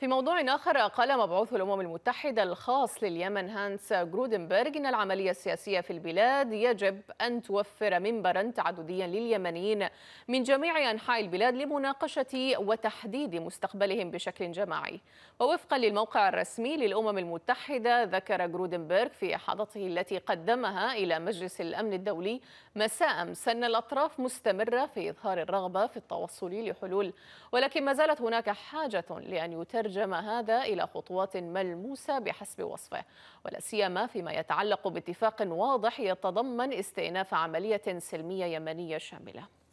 في موضوع آخر قال مبعوث الأمم المتحدة الخاص لليمن هانس جرودنبرغ إن العملية السياسية في البلاد يجب أن توفر منبرا تعدديا لليمنيين من جميع أنحاء البلاد لمناقشة وتحديد مستقبلهم بشكل جماعي ووفقا للموقع الرسمي للأمم المتحدة ذكر جرودنبرغ في إحاطته التي قدمها إلى مجلس الأمن الدولي مساء أمس أن الأطراف مستمرة في إظهار الرغبة في التوصل لحلول ولكن ما زالت هناك حاجة لأن يترجم ترجم هذا إلى خطوات ملموسة بحسب وصفه ولا سيما فيما يتعلق باتفاق واضح يتضمن استئناف عملية سلمية يمنية شاملة